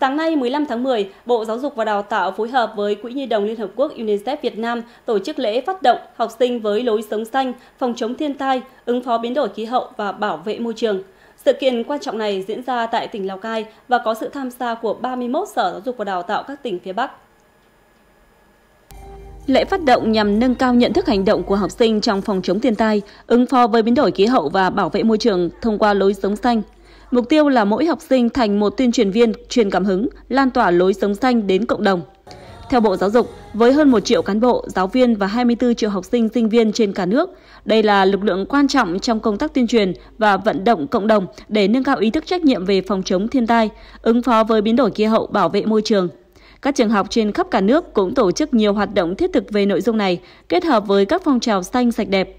Sáng nay 15 tháng 10, Bộ Giáo dục và Đào tạo phối hợp với Quỹ Nhi đồng Liên Hợp Quốc UNICEF Việt Nam tổ chức lễ phát động học sinh với lối sống xanh, phòng chống thiên tai, ứng phó biến đổi khí hậu và bảo vệ môi trường. Sự kiện quan trọng này diễn ra tại tỉnh Lào Cai và có sự tham gia của 31 Sở Giáo dục và Đào tạo các tỉnh phía Bắc. Lễ phát động nhằm nâng cao nhận thức hành động của học sinh trong phòng chống thiên tai, ứng phó với biến đổi khí hậu và bảo vệ môi trường thông qua lối sống xanh, Mục tiêu là mỗi học sinh thành một tuyên truyền viên truyền cảm hứng, lan tỏa lối sống xanh đến cộng đồng. Theo Bộ Giáo dục, với hơn 1 triệu cán bộ, giáo viên và 24 triệu học sinh sinh viên trên cả nước, đây là lực lượng quan trọng trong công tác tuyên truyền và vận động cộng đồng để nâng cao ý thức trách nhiệm về phòng chống thiên tai, ứng phó với biến đổi khí hậu, bảo vệ môi trường. Các trường học trên khắp cả nước cũng tổ chức nhiều hoạt động thiết thực về nội dung này, kết hợp với các phong trào xanh sạch đẹp,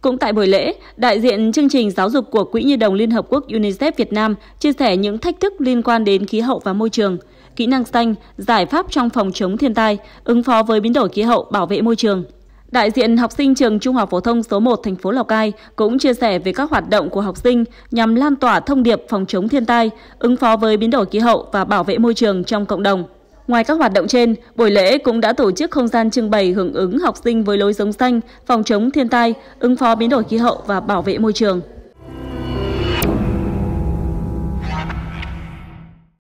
cũng tại buổi lễ, đại diện chương trình giáo dục của Quỹ Nhi đồng Liên Hợp Quốc UNICEF Việt Nam chia sẻ những thách thức liên quan đến khí hậu và môi trường, kỹ năng xanh, giải pháp trong phòng chống thiên tai, ứng phó với biến đổi khí hậu, bảo vệ môi trường. Đại diện học sinh trường Trung học phổ thông số 1 thành phố Lào Cai cũng chia sẻ về các hoạt động của học sinh nhằm lan tỏa thông điệp phòng chống thiên tai, ứng phó với biến đổi khí hậu và bảo vệ môi trường trong cộng đồng. Ngoài các hoạt động trên, buổi lễ cũng đã tổ chức không gian trưng bày hưởng ứng học sinh với lối sống xanh, phòng chống thiên tai, ứng phó biến đổi khí hậu và bảo vệ môi trường.